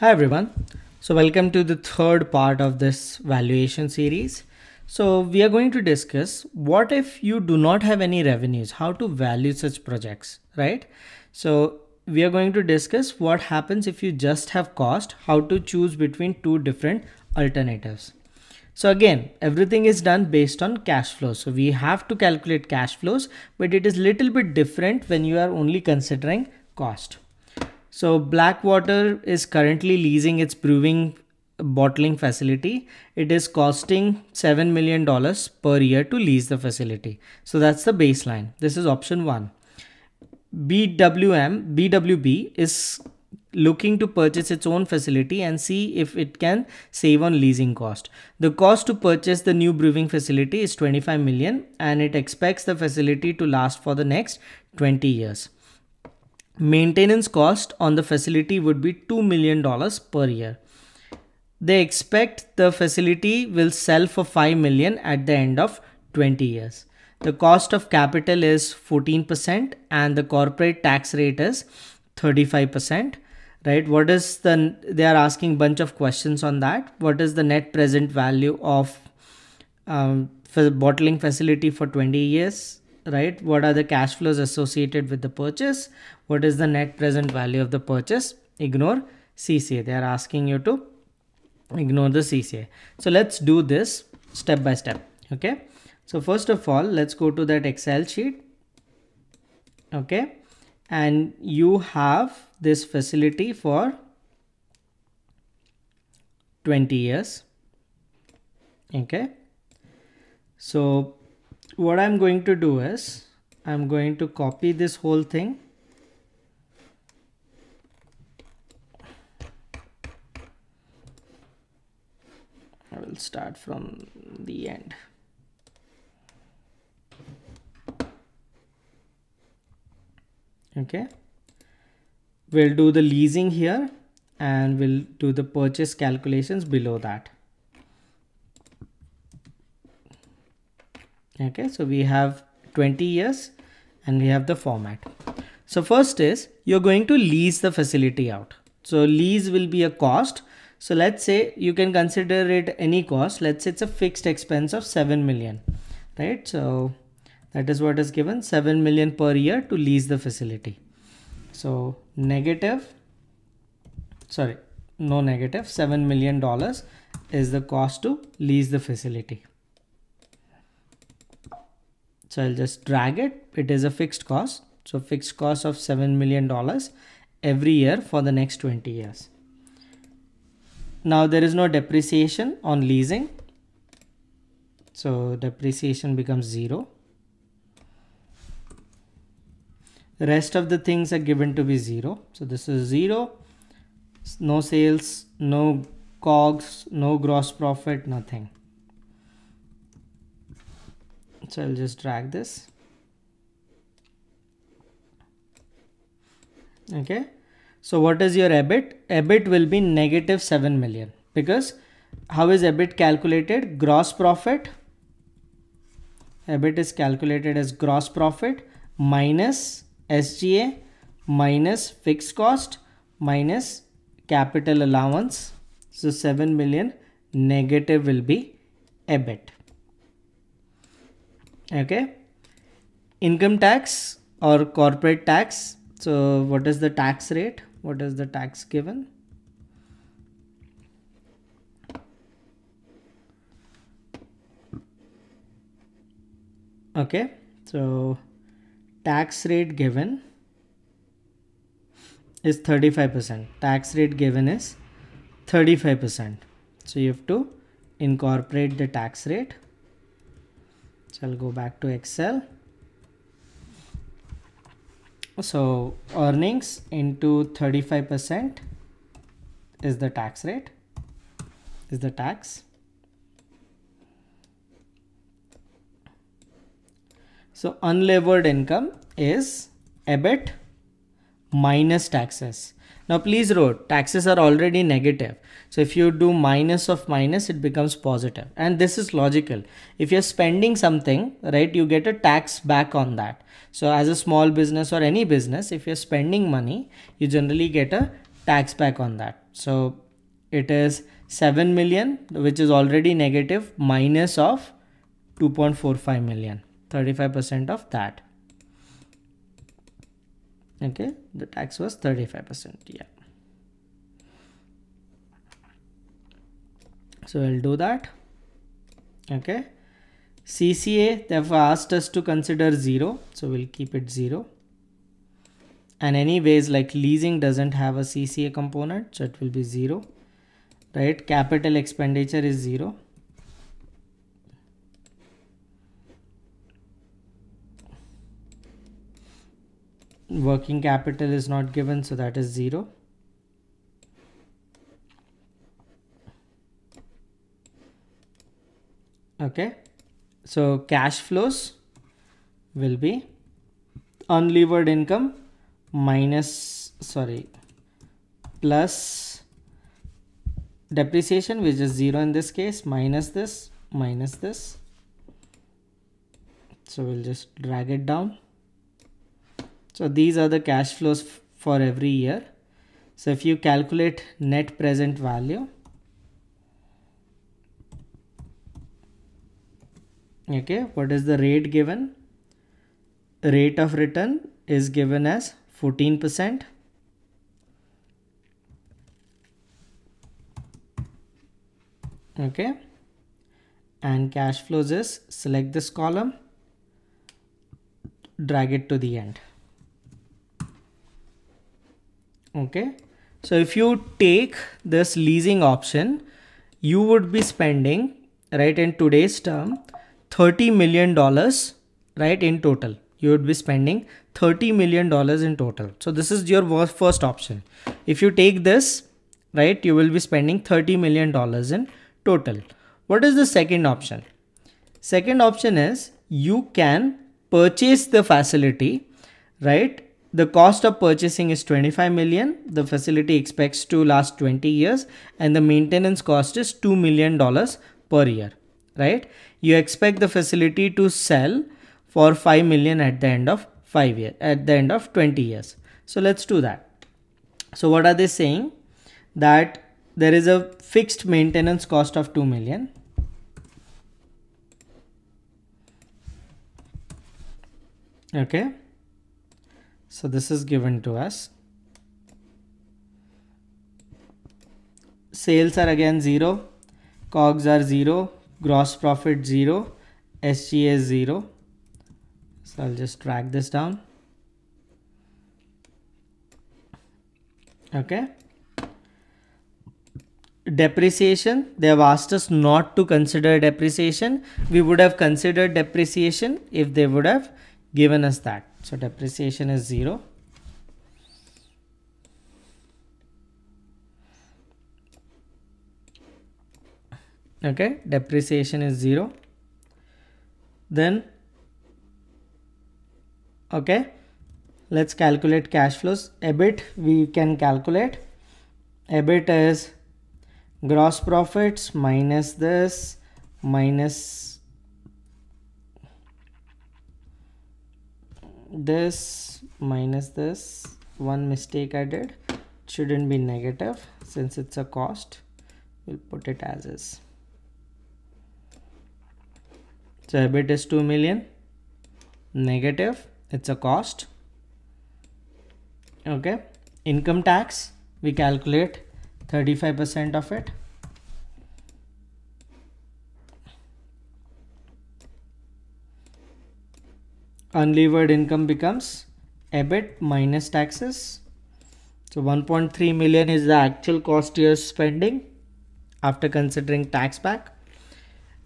Hi everyone. So welcome to the third part of this valuation series. So we are going to discuss what if you do not have any revenues, how to value such projects, right? So we are going to discuss what happens if you just have cost, how to choose between two different alternatives. So again, everything is done based on cash flows. So we have to calculate cash flows, but it is little bit different when you are only considering cost. So Blackwater is currently leasing its brewing bottling facility. It is costing $7 million per year to lease the facility. So that's the baseline. This is option one. BWM, BWB is looking to purchase its own facility and see if it can save on leasing cost. The cost to purchase the new brewing facility is 25 million and it expects the facility to last for the next 20 years. Maintenance cost on the facility would be $2 million per year. They expect the facility will sell for 5 million at the end of 20 years. The cost of capital is 14% and the corporate tax rate is 35%, right? What is the, they are asking bunch of questions on that. What is the net present value of um, bottling facility for 20 years? right? What are the cash flows associated with the purchase? What is the net present value of the purchase? Ignore CCA. They are asking you to ignore the CCA. So let's do this step by step. Okay. So first of all, let's go to that Excel sheet. Okay. And you have this facility for 20 years. Okay. So what I'm going to do is I'm going to copy this whole thing. I will start from the end. Okay. We'll do the leasing here and we'll do the purchase calculations below that. okay so we have 20 years and we have the format so first is you're going to lease the facility out so lease will be a cost so let's say you can consider it any cost let's say it's a fixed expense of 7 million right so that is what is given 7 million per year to lease the facility so negative sorry no negative 7 million dollars is the cost to lease the facility so I'll just drag it. It is a fixed cost. So fixed cost of $7 million every year for the next 20 years. Now there is no depreciation on leasing. So depreciation becomes zero. The rest of the things are given to be zero. So this is zero, no sales, no COGS, no gross profit, nothing. So I'll just drag this. Okay. So what is your EBIT? EBIT will be negative 7 million because how is EBIT calculated? Gross profit. EBIT is calculated as gross profit minus SGA minus fixed cost minus capital allowance. So 7 million negative will be EBIT okay income tax or corporate tax so what is the tax rate what is the tax given okay so tax rate given is 35% tax rate given is 35% so you have to incorporate the tax rate so I'll go back to Excel so earnings into 35% is the tax rate is the tax so unlevered income is EBIT minus taxes now please note taxes are already negative. So if you do minus of minus, it becomes positive. And this is logical. If you're spending something, right, you get a tax back on that. So as a small business or any business, if you're spending money, you generally get a tax back on that. So it is 7 million, which is already negative minus of 2.45 million, 35% of that okay the tax was 35 percent yeah so i'll do that okay cca they've asked us to consider zero so we'll keep it zero and anyways like leasing doesn't have a cca component so it will be zero right capital expenditure is zero working capital is not given so that is 0 okay so cash flows will be unlevered income minus sorry plus depreciation which is 0 in this case minus this minus this so we'll just drag it down so these are the cash flows for every year. So if you calculate net present value, okay, what is the rate given? Rate of return is given as 14%. Okay. And cash flows is select this column, drag it to the end okay so if you take this leasing option you would be spending right in today's term 30 million dollars right in total you would be spending 30 million dollars in total so this is your first option if you take this right you will be spending 30 million dollars in total what is the second option second option is you can purchase the facility right the cost of purchasing is 25 million. The facility expects to last 20 years and the maintenance cost is 2 million dollars per year, right? You expect the facility to sell for 5 million at the end of 5 year at the end of 20 years. So let's do that. So what are they saying? That there is a fixed maintenance cost of 2 million. Okay. So this is given to us. Sales are again 0, COGS are 0, gross profit 0, SGA 0. So I'll just drag this down. Okay. Depreciation, they have asked us not to consider depreciation. We would have considered depreciation if they would have given us that. So depreciation is 0. Okay, depreciation is 0. Then, okay, let's calculate cash flows. EBIT we can calculate. EBIT is gross profits minus this minus this minus this one mistake I did shouldn't be negative since it's a cost we'll put it as is so EBIT is 2 million negative it's a cost okay income tax we calculate 35% of it unlevered income becomes EBIT minus taxes. So 1.3 million is the actual cost you're spending after considering tax back.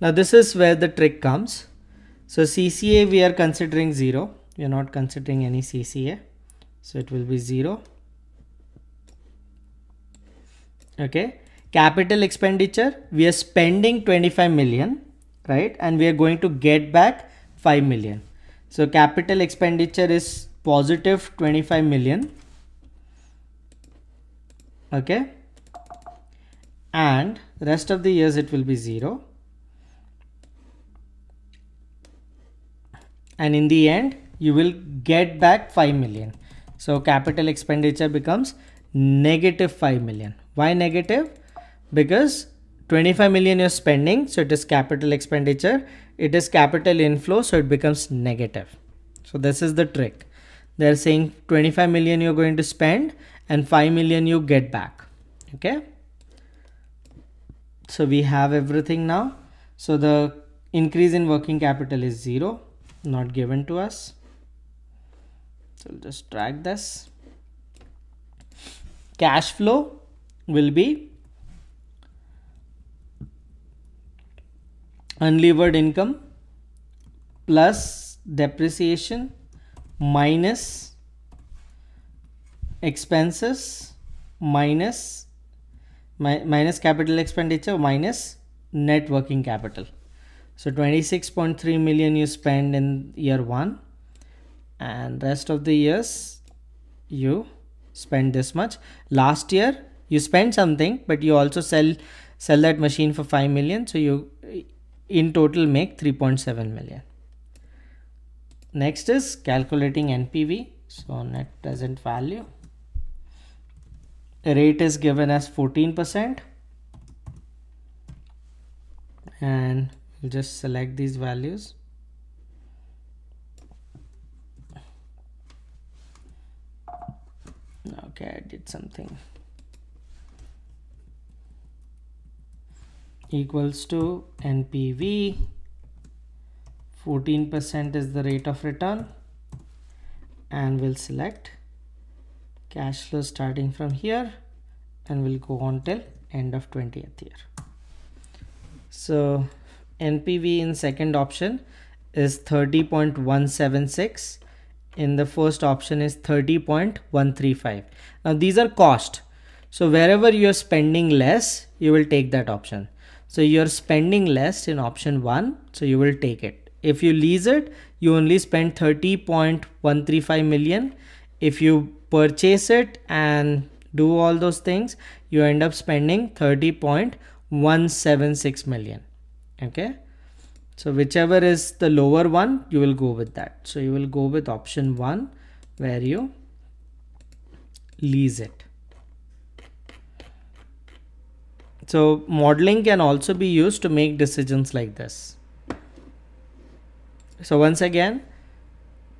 Now this is where the trick comes. So CCA we are considering 0. We are not considering any CCA. So it will be 0. Okay. Capital expenditure, we are spending 25 million, right? And we are going to get back 5 million. So capital expenditure is positive 25 million. Okay. And rest of the years it will be zero. And in the end, you will get back 5 million. So capital expenditure becomes negative 5 million. Why negative? Because 25 million you're spending so it is capital expenditure it is capital inflow so it becomes negative so this is the trick they're saying 25 million you're going to spend and 5 million you get back okay so we have everything now so the increase in working capital is zero not given to us so we'll just drag this cash flow will be unlevered income plus depreciation minus expenses minus mi minus capital expenditure minus net working capital so 26.3 million you spend in year 1 and rest of the years you spend this much last year you spend something but you also sell sell that machine for 5 million so you in total make 3.7 million. Next is calculating NPV. So net present value. rate is given as 14%. And we'll just select these values. Okay, I did something. equals to NPV 14% is the rate of return and we'll select cash flow starting from here and we'll go on till end of 20th year. So NPV in second option is 30.176 in the first option is 30.135. Now these are cost. So wherever you're spending less, you will take that option. So you're spending less in option one, so you will take it. If you lease it, you only spend 30.135 million. If you purchase it and do all those things, you end up spending 30.176 million. Okay. So whichever is the lower one, you will go with that. So you will go with option one where you lease it. So modeling can also be used to make decisions like this. So once again,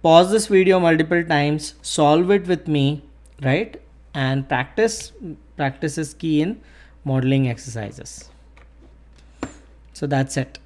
pause this video multiple times, solve it with me, right? And practice, practice is key in modeling exercises. So that's it.